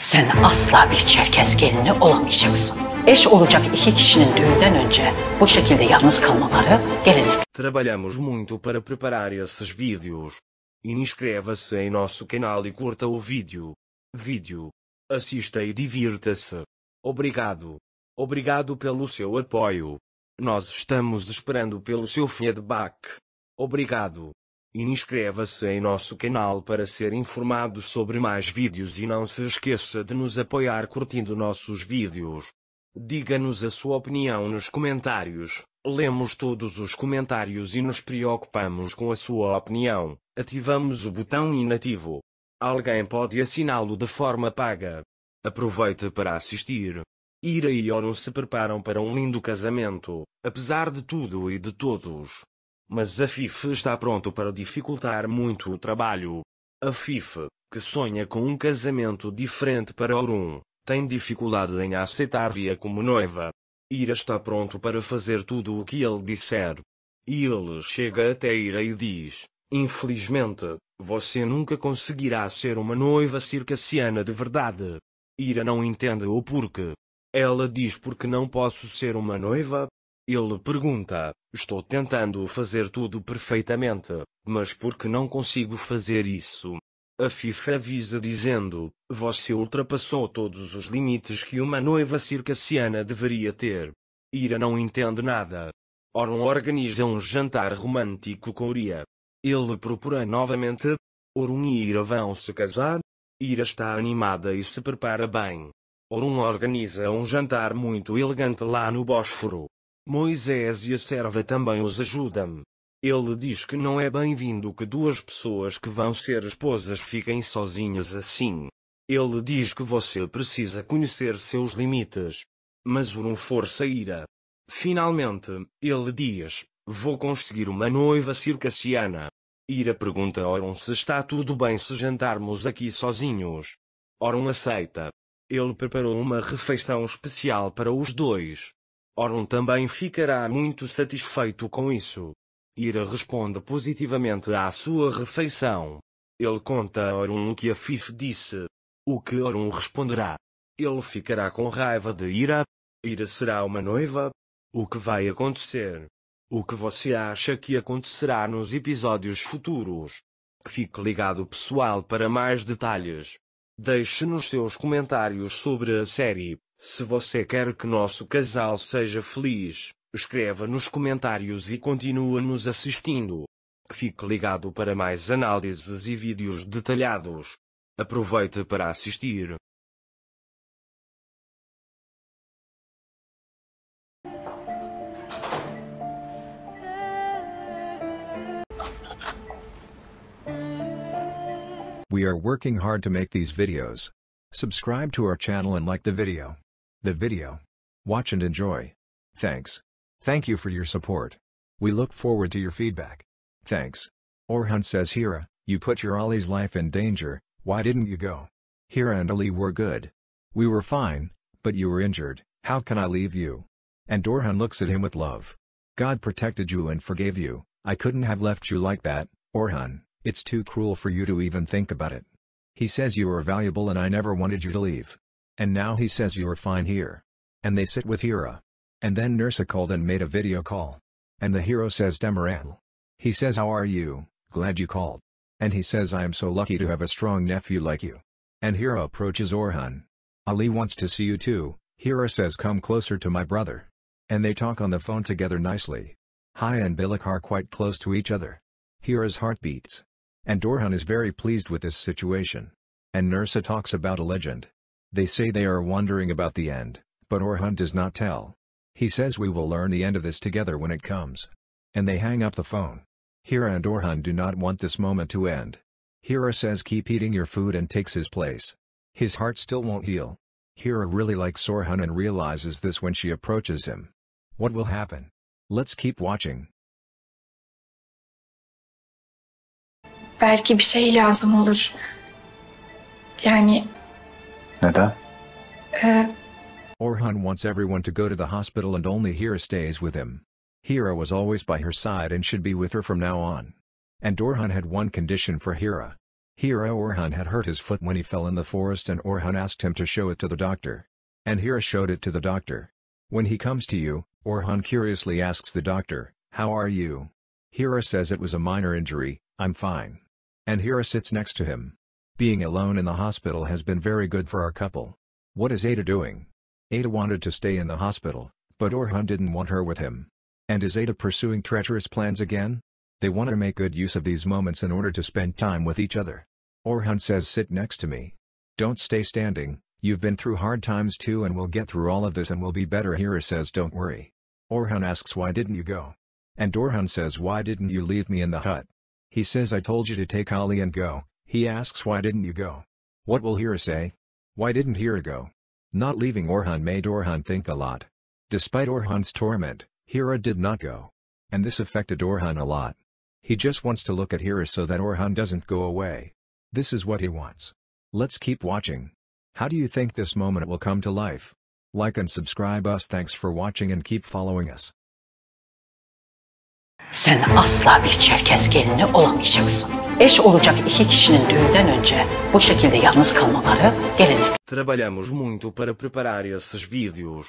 Sen asla bir Çerkes gelini olamayacaksın. Eş olacak iki kişinin düğünden önce bu şekilde yalnız kalmaları gelenek. Trabalhamos muito para preparar esses vídeos. Inscreva-se em nosso canal e curta o vídeo. Vídeo. Assista e divirta-se. Obrigado. Obrigado pelo seu apoio. Nós estamos esperando pelo seu feedback. Obrigado. Inscreva-se em nosso canal para ser informado sobre mais vídeos e não se esqueça de nos apoiar curtindo nossos vídeos. Diga-nos a sua opinião nos comentários. Lemos todos os comentários e nos preocupamos com a sua opinião. Ativamos o botão inativo. Alguém pode assiná-lo de forma paga. Aproveite para assistir. Ira e Oro se preparam para um lindo casamento, apesar de tudo e de todos. Mas a FIFA está pronto para dificultar muito o trabalho. A FIFA, que sonha com um casamento diferente para Orun, tem dificuldade em aceitar-lhe como noiva. Ira está pronto para fazer tudo o que ele disser. E ele chega até Ira e diz: Infelizmente, você nunca conseguirá ser uma noiva circassiana de verdade. Ira não entende o porquê. Ela diz porque não posso ser uma noiva, ele pergunta: Estou tentando fazer tudo perfeitamente, mas por que não consigo fazer isso? A FIFA avisa dizendo: Você ultrapassou todos os limites que uma noiva circassiana deveria ter. Ira não entende nada. Oron organiza um jantar romântico com Uria. Ele propõe novamente. Orun e Ira vão se casar. Ira está animada e se prepara bem. Orun organiza um jantar muito elegante lá no Bósforo. Moisés e a serva também os ajudam. Ele diz que não é bem-vindo que duas pessoas que vão ser esposas fiquem sozinhas assim. Ele diz que você precisa conhecer seus limites. Mas o força ira. Finalmente, ele diz, vou conseguir uma noiva circassiana. Ira pergunta a Oron se está tudo bem se jantarmos aqui sozinhos. Oron aceita. Ele preparou uma refeição especial para os dois. Orum também ficará muito satisfeito com isso. Ira responde positivamente à sua refeição. Ele conta a Orum o que a Fif disse. O que Orum responderá? Ele ficará com raiva de Ira. Ira será uma noiva? O que vai acontecer? O que você acha que acontecerá nos episódios futuros? Fique ligado pessoal para mais detalhes. Deixe nos seus comentários sobre a série. Se você quer que nosso casal seja feliz, escreva nos comentários e continue nos assistindo. Fique ligado para mais análises e vídeos detalhados. Aproveite para assistir. We are working hard to make these videos. Subscribe to our channel and like the video. the video. Watch and enjoy. Thanks. Thank you for your support. We look forward to your feedback. Thanks. Orhan says Hira, you put your Ali's life in danger, why didn't you go? Hira and Ali were good. We were fine, but you were injured, how can I leave you? And Orhan looks at him with love. God protected you and forgave you, I couldn't have left you like that, Orhan, it's too cruel for you to even think about it. He says you are valuable and I never wanted you to leave. And now he says you're fine here. And they sit with Hira. And then Nursa called and made a video call. And the hero says Demerel. He says how are you, glad you called. And he says I am so lucky to have a strong nephew like you. And Hira approaches Orhan. Ali wants to see you too, Hira says come closer to my brother. And they talk on the phone together nicely. Haya and Bilik are quite close to each other. Hira's heart beats. And Orhan is very pleased with this situation. And Nursa talks about a legend. They say they are wondering about the end, but Orhan does not tell. He says we will learn the end of this together when it comes. And they hang up the phone. Hira and Orhan do not want this moment to end. Hira says keep eating your food and takes his place. His heart still won't heal. Hira really likes Orhan and realizes this when she approaches him. What will happen? Let's keep watching. Belki bir şey lazım olur. Yani uh, Orhan wants everyone to go to the hospital and only Hira stays with him. Hira was always by her side and should be with her from now on. And Orhan had one condition for Hira. Hira Orhan had hurt his foot when he fell in the forest and Orhan asked him to show it to the doctor. And Hira showed it to the doctor. When he comes to you, Orhan curiously asks the doctor, how are you? Hira says it was a minor injury, I'm fine. And Hira sits next to him. Being alone in the hospital has been very good for our couple. What is Ada doing? Ada wanted to stay in the hospital, but Orhan didn't want her with him. And is Ada pursuing treacherous plans again? They want to make good use of these moments in order to spend time with each other. Orhan says sit next to me. Don't stay standing, you've been through hard times too and we'll get through all of this and we'll be better Hira says don't worry. Orhan asks why didn't you go? And Orhan says why didn't you leave me in the hut? He says I told you to take Ali and go, he asks why didn't you go? What will Hira say? Why didn't Hira go? Not leaving Orhan made Orhan think a lot. Despite Orhan's torment, Hira did not go. And this affected Orhan a lot. He just wants to look at Hira so that Orhan doesn't go away. This is what he wants. Let's keep watching. How do you think this moment will come to life? Like and subscribe us thanks for watching and keep following us. Sen asla bir Çerkes gelini olamayacaksın. Eş olacak iki kişinin düğünden önce bu şekilde yalnız kalmaları gelenek. Trabalhamos muito para preparar esses vídeos.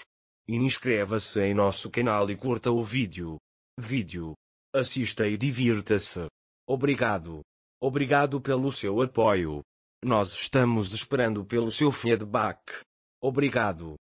Inscreva-se em nosso canal e curta o vídeo. Vídeo. Assista e divirta-se. Obrigado. Obrigado pelo seu apoio. Nós estamos esperando pelo seu feedback. Obrigado.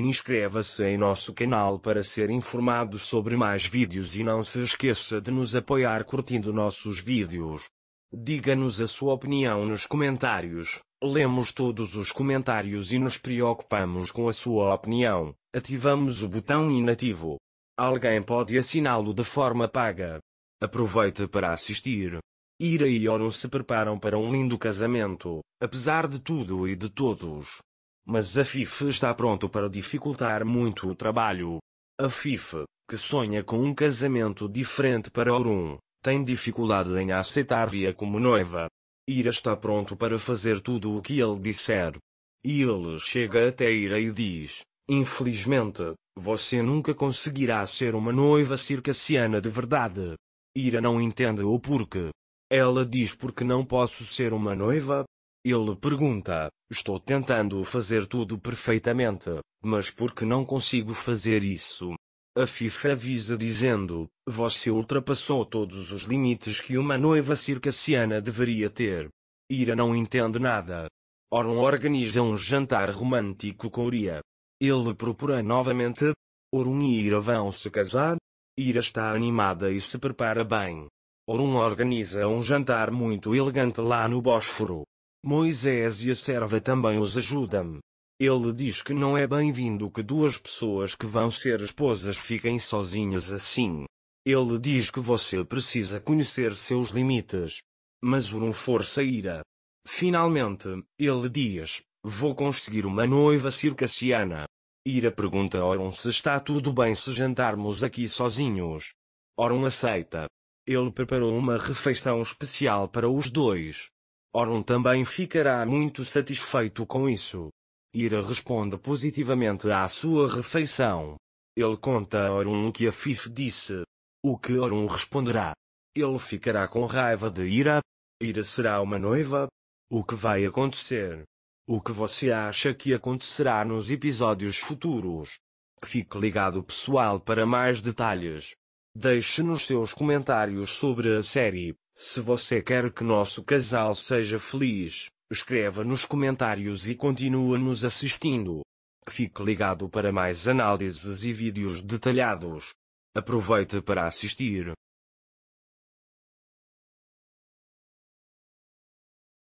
Inscreva-se em nosso canal para ser informado sobre mais vídeos e não se esqueça de nos apoiar curtindo nossos vídeos. Diga-nos a sua opinião nos comentários. Lemos todos os comentários e nos preocupamos com a sua opinião. Ativamos o botão inativo. Alguém pode assiná-lo de forma paga. Aproveite para assistir. Ira e Oro se preparam para um lindo casamento, apesar de tudo e de todos. Mas a Fif está pronto para dificultar muito o trabalho. A Fif, que sonha com um casamento diferente para Orum, tem dificuldade em aceitar Ria como noiva. Ira está pronto para fazer tudo o que ele disser. E ele chega até Ira e diz: Infelizmente, você nunca conseguirá ser uma noiva circassiana de verdade. Ira não entende o porquê. Ela diz porque não posso ser uma noiva, ele pergunta: Estou tentando fazer tudo perfeitamente, mas por que não consigo fazer isso? A FIFA avisa dizendo: Você ultrapassou todos os limites que uma noiva circassiana deveria ter. Ira não entende nada. Oron organiza um jantar romântico com Uria. Ele propõe novamente. Orun e Ira vão se casar. Ira está animada e se prepara bem. Orun organiza um jantar muito elegante lá no Bósforo. Moisés e a serva também os ajudam. Ele diz que não é bem-vindo que duas pessoas que vão ser esposas fiquem sozinhas assim. Ele diz que você precisa conhecer seus limites. Mas o não força ira. Finalmente, ele diz, vou conseguir uma noiva circassiana. Ira pergunta a Oron se está tudo bem se jantarmos aqui sozinhos. Oron aceita. Ele preparou uma refeição especial para os dois. Oron também ficará muito satisfeito com isso. Ira responde positivamente à sua refeição. Ele conta a Orun o que a Fif disse. O que Orun responderá? Ele ficará com raiva de Ira? Ira será uma noiva? O que vai acontecer? O que você acha que acontecerá nos episódios futuros? Fique ligado pessoal para mais detalhes. Deixe nos seus comentários sobre a série. Se você quer que nosso casal seja feliz, escreva nos comentários e continue nos assistindo. Fique ligado para mais análises e vídeos detalhados. Aproveite para assistir.